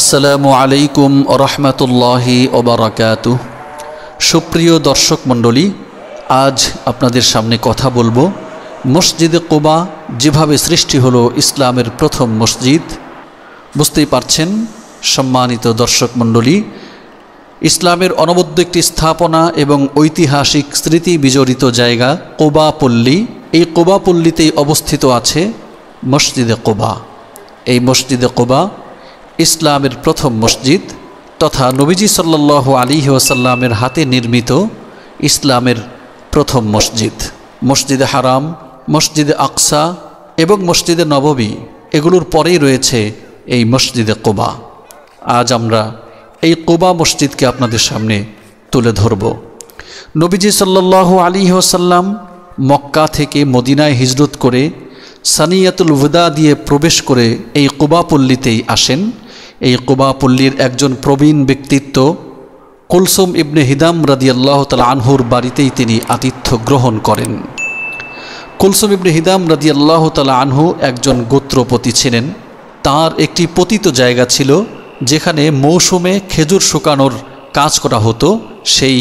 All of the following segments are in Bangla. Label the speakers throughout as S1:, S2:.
S1: আসসালামু আলাইকুম রহমতুল্লাহি ওবরাকাত সুপ্রিয় দর্শক মণ্ডলী আজ আপনাদের সামনে কথা বলবো মসজিদে কোবা যেভাবে সৃষ্টি হলো ইসলামের প্রথম মসজিদ বুঝতেই পারছেন সম্মানিত দর্শক মণ্ডলী ইসলামের অনবদ্য একটি স্থাপনা এবং ঐতিহাসিক স্মৃতি বিজড়িত জায়গা কোবা পল্লী এই কোবা পল্লীতেই অবস্থিত আছে মসজিদে কোবা এই মসজিদে কোবা ইসলামের প্রথম মসজিদ তথা নবীজি সাল্লাহ আলী ওসাল্লামের হাতে নির্মিত ইসলামের প্রথম মসজিদ মসজিদে হারাম মসজিদে আকসা এবং মসজিদে নববী এগুলোর পরেই রয়েছে এই মসজিদে কোবা আজ আমরা এই কোবা মসজিদকে আপনাদের সামনে তুলে ধরব নবীজি সাল্লাহ আলী ওসাল্লাম মক্কা থেকে মদিনায় হিজরত করে সানিয়াতুল উদা দিয়ে প্রবেশ করে এই কোবাপল্লীতেই আসেন এই কোবাপল্লীর একজন প্রবীণ ব্যক্তিত্ব কুলসুম ইবনে হিদাম রাদিয়াল্লাহ তাল আনহুর বাড়িতেই তিনি আতিথ্য গ্রহণ করেন কুলসুম ইবনে হিদাম রাদিয়াল্লাহ তালা আনহু একজন গোত্রপতি ছিলেন তার একটি পতিত জায়গা ছিল যেখানে মৌসুমে খেজুর শুকানোর কাজ করা হতো সেই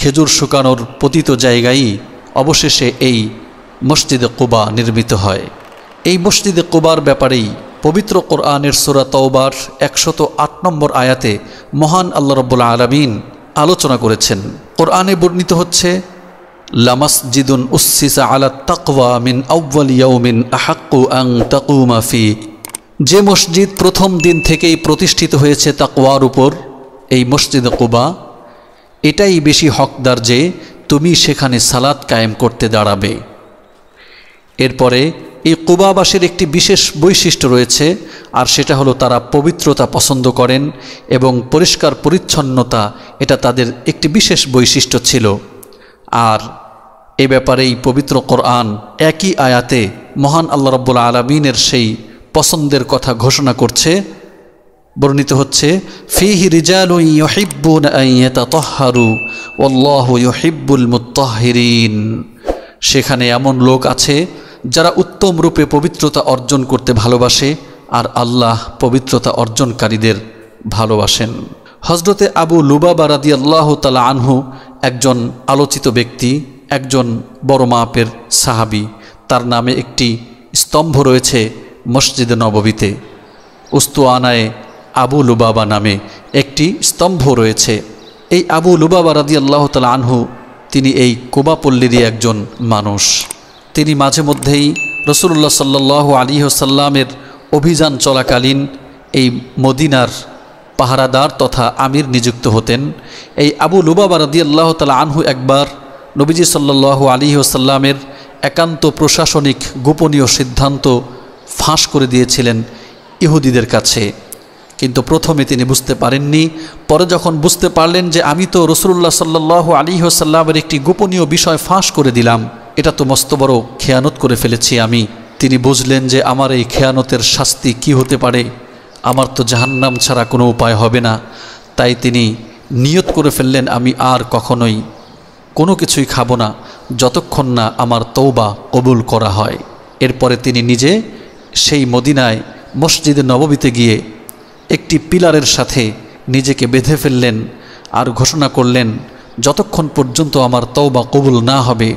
S1: খেজুর শুকানোর পতিত জায়গায় অবশেষে এই মসজিদে কুবা নির্মিত হয় এই মসজিদে কুবার ব্যাপারেই পবিত্র কোরআনের সুরা তওবার একশত আট নম্বর আয়াতে মহান আল্লাহ রব্বুল আলমিন আলোচনা করেছেন কোরআনে বর্ণিত হচ্ছে লামাসজিদুন উসিসা আলা তাকওয়া মিন আউ্বালিয়াউমিন আহাক্কু আং তাকুমা ফি যে মসজিদ প্রথম দিন থেকেই প্রতিষ্ঠিত হয়েছে তাকওয়ার উপর এই মসজিদ কুবা এটাই বেশি হকদার যে তুমি সেখানে সালাদ কায়েম করতে দাঁড়াবে এরপরে এই কুবাবাসের একটি বিশেষ বৈশিষ্ট্য রয়েছে আর সেটা হলো তারা পবিত্রতা পছন্দ করেন এবং পরিষ্কার পরিচ্ছন্নতা এটা তাদের একটি বিশেষ বৈশিষ্ট্য ছিল আর এ ব্যাপারে এই পবিত্র কোরআন একই আয়াতে মহান আল্লাহ রব্বুল আলমিনের সেই পছন্দের কথা ঘোষণা করছে বর্ণিত হচ্ছে ফিহি রিজালু ইয়হিব্বুন সেখানে এমন লোক আছে যারা উত্তম রূপে পবিত্রতা অর্জন করতে ভালোবাসে আর আল্লাহ পবিত্রতা অর্জনকারীদের ভালোবাসেন হজরতে আবু লুবাবা রাদি আল্লাহ তালা আনহু একজন আলোচিত ব্যক্তি একজন বড় মাপের সাহাবি তার নামে একটি স্তম্ভ রয়েছে মসজিদে নববীতে উস্তুয়ানায় আবু লুবাবা নামে একটি স্তম্ভ রয়েছে এই আবু লুবাবা রাদি আল্লাহ তালা আনহু তিনি এই কোবাপল্লীরই একজন মানুষ তিনি মাঝে মধ্যেই রসুল্লাহ সাল্লাহ আলী হোসাল্লামের অভিযান চলাকালীন এই মদিনার পাহারাদার তথা আমির নিযুক্ত হতেন এই আবু লুবাবা রদি আল্লাহ তালা আনহু একবার নবীজি সাল্লাহ আলী ওসাল্লামের একান্ত প্রশাসনিক গোপনীয় সিদ্ধান্ত ফাঁস করে দিয়েছিলেন ইহুদিদের কাছে কিন্তু প্রথমে তিনি বুঝতে পারেননি পরে যখন বুঝতে পারলেন যে আমি তো রসুল্লাহ সাল্লাহ আলী হোসাল্লামের একটি গোপনীয় বিষয় ফাঁস করে দিলাম এটা তো মস্ত বড় খেয়ানত করে ফেলেছি আমি তিনি বুঝলেন যে আমার এই খেয়ানতের শাস্তি কি হতে পারে আমার তো জাহান্নাম ছাড়া কোনো উপায় হবে না তাই তিনি নিয়ত করে ফেললেন আমি আর কখনোই কোনো কিছুই খাব না যতক্ষণ না আমার তৌবা কবুল করা হয় এরপরে তিনি নিজে সেই মদিনায় মসজিদ নববীতে গিয়ে একটি পিলারের সাথে নিজেকে বেঁধে ফেললেন আর ঘোষণা করলেন যতক্ষণ পর্যন্ত আমার তওবা কবুল না হবে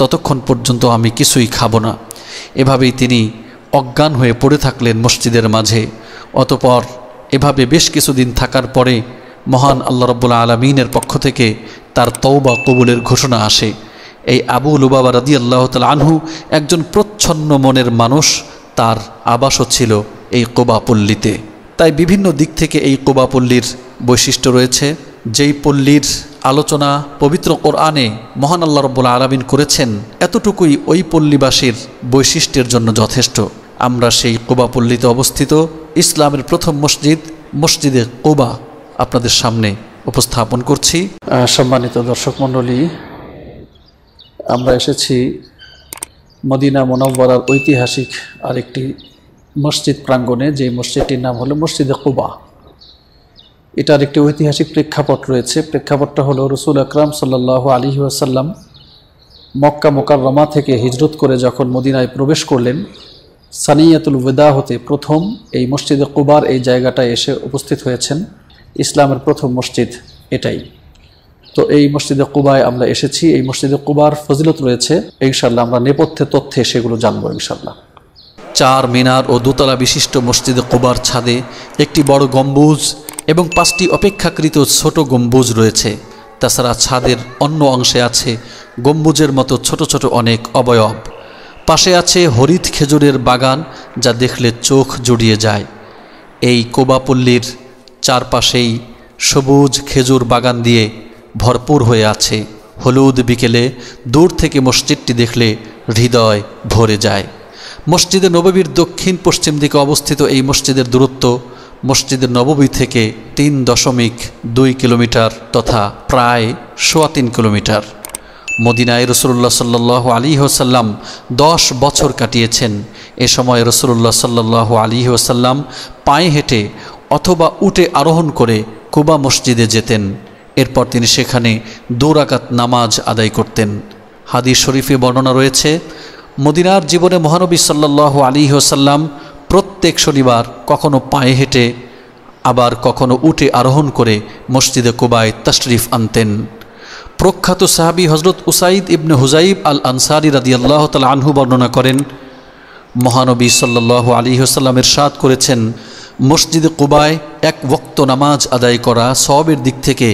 S1: ততক্ষণ পর্যন্ত আমি কিছুই খাব না এভাবেই তিনি অজ্ঞান হয়ে পড়ে থাকলেন মসজিদের মাঝে অতপর এভাবে বেশ কিছুদিন থাকার পরে মহান আল্লাহ রব্বুল্লা আলমিনের পক্ষ থেকে তার তৌবা কবুলের ঘোষণা আসে এই আবু লুবাবা রাদি আল্লাহ তাল আনহু একজন প্রচ্ছন্ন মনের মানুষ তার আবাসও ছিল এই কোবাপল্লীতে তাই বিভিন্ন দিক থেকে এই কোবাপল্লীর বৈশিষ্ট্য রয়েছে যেই পল্লীর আলোচনা পবিত্র কোরআনে মহান আল্লাহ রব্বুল আলমিন করেছেন এতটুকুই ওই পল্লীবাসীর বৈশিষ্ট্যের জন্য যথেষ্ট আমরা সেই কোবা পল্লীতে অবস্থিত ইসলামের প্রথম মসজিদ মসজিদে কোবা আপনাদের সামনে উপস্থাপন করছি সম্মানিত দর্শক মণ্ডলী আমরা এসেছি মদিনা মোনাব্বরার ঐতিহাসিক আরেকটি মসজিদ প্রাঙ্গণে যে মসজিদটির নাম হলো মসজিদে কোবা এটার একটি ঐতিহাসিক প্রেক্ষাপট রয়েছে প্রেক্ষাপটটা হলো রসুল আকরাম সাল্লাহ আলী আসাল্লাম মক্কা মোকাররমা থেকে হিজরত করে যখন মদিনায় প্রবেশ করলেন সানিয়াতুল ওয়েদা হতে প্রথম এই মসজিদে কুবার এই জায়গাটায় এসে উপস্থিত হয়েছেন ইসলামের প্রথম মসজিদ এটাই তো এই মসজিদে কুবায় আমরা এসেছি এই মসজিদে কুবার ফজিলত রয়েছে ইনশাল্লাহ আমরা নেপথ্যে তথ্যে সেগুলো জানবো ইনশাল্লাহ চার মিনার ও দোতলা বিশিষ্ট মসজিদে কুবার ছাদে একটি বড় গম্বুজ এবং পাঁচটি অপেক্ষাকৃত ছোট গম্বুজ রয়েছে তাছাড়া ছাদের অন্য অংশে আছে গম্বুজের মতো ছোট ছোট অনেক অবয়ব পাশে আছে হরিত খেজুরের বাগান যা দেখলে চোখ জুড়িয়ে যায় এই কোবাপল্লীর চারপাশেই সবুজ খেজুর বাগান দিয়ে ভরপুর হয়ে আছে হলুদ বিকেলে দূর থেকে মসজিদটি দেখলে হৃদয় ভরে যায় মসজিদে নববীর দক্ষিণ পশ্চিম দিকে অবস্থিত এই মসজিদের দূরত্ব মসজিদ নববী থেকে তিন দশমিক দুই কিলোমিটার তথা প্রায় সোয়া তিন কিলোমিটার মদিনায় রসুল্লাহ সাল্লাহ আলী হোসাল্লাম দশ বছর কাটিয়েছেন এ সময় রসুল্লাহ সাল্লাহ আলী হোসাল্লাম পায়ে হেঁটে অথবা উঠে আরোহণ করে কুবা মসজিদে যেতেন এরপর তিনি সেখানে দৌরাকাত নামাজ আদায় করতেন হাদি শরীফে বর্ণনা রয়েছে মদিনার জীবনে মহানবী সাল্লাহ আলী হোসাল্লাম প্রত্যেক শনিবার কখনো পায়ে হেঁটে আবার কখনো উঠে আরোহণ করে মসজিদে কোবায় তশরিফ আনতেন প্রখ্যাত সাহাবি হজরত উসাইদ ইবনে হুজাইব আল আনসারি আল্লাহ তাল আনহু বর্ণনা করেন মহানবী সাল্লাহ আলী হোসাল্লামের সাদ করেছেন মসজিদে কুবায় এক ওক্ত নামাজ আদায় করা সবের দিক থেকে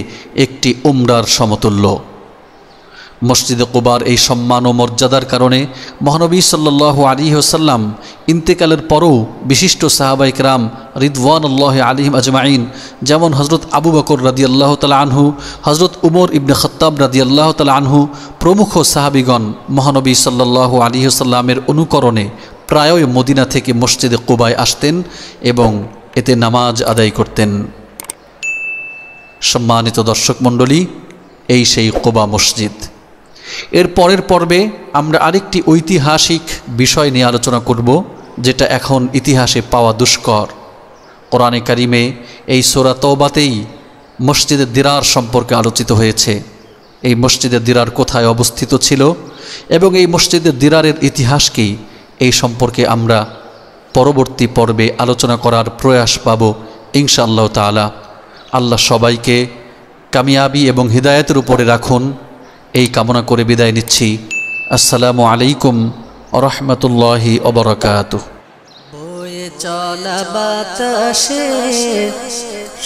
S1: একটি উমরার সমতুল্য মসজিদে কুবার এই সম্মান ও মর্যাদার কারণে মহানবী সাল্লাহ আলী ওসাল্লাম ইন্তেকালের পরও বিশিষ্ট সাহাবা ইকরাম রিদওয়ান আল্লাহ আলিম আজমাইন যেমন হজরত আবু বকর রাদি আল্লাহ তালা আনহু হজরত উমর ইবনে খত্তাব রাদি আল্লাহ তালা আনহু প্রমুখ সাহাবিগণ মহানবী সাল্লাহ আলী হোসাল্লামের অনুকরণে প্রায়ই মদিনা থেকে মসজিদে কুবায় আসতেন এবং এতে নামাজ আদায় করতেন সম্মানিত দর্শক মণ্ডলী এই সেই কোবা মসজিদ এর পরের পর্বে আমরা আরেকটি ঐতিহাসিক বিষয় নিয়ে আলোচনা করব যেটা এখন ইতিহাসে পাওয়া দুষ্কর কোরআনে কারিমে এই সোরা তৌবাতেই মসজিদের দিরার সম্পর্কে আলোচিত হয়েছে এই মসজিদের দিরার কোথায় অবস্থিত ছিল এবং এই মসজিদের দিরারের ইতিহাসকেই এই সম্পর্কে আমরা পরবর্তী পর্বে আলোচনা করার প্রয়াস পাব ইনশাআল্লাহ তালা আল্লাহ সবাইকে কামিয়াবি এবং হৃদায়তের উপরে রাখুন এই কামনা করে বিদায় নিচ্ছি আসসালামু আলাইকুম রহমতুল্লাহি অবরকাত চলা বাতাসে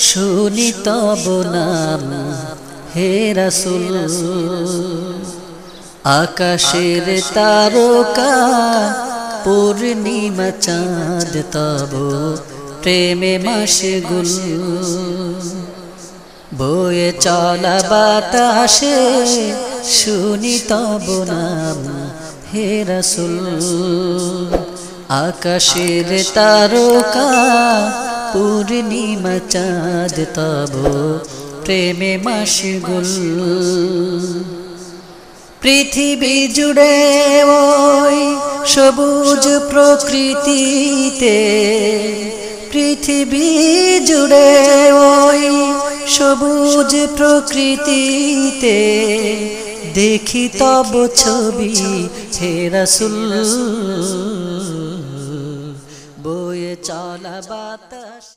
S1: শুনি তব নাম হে রাসুল আকাশের তারকা পূর্ণিমা চাঁদ তব প্রেমে গুল বয়ে চলা বাতাসে শুনি তব নাম হে রসুল আকাশের তারকা পূর্ণিমা চাঁদ তব প্রেমে মাসগুল পৃথিবী জুড়ে ওই সবুজ প্রকৃতিতে পৃথিবী জুড়ে ওই সবুজ প্রকৃতিতে দেখি তব ছবি হে রসুল বয়ে চলা বাতাস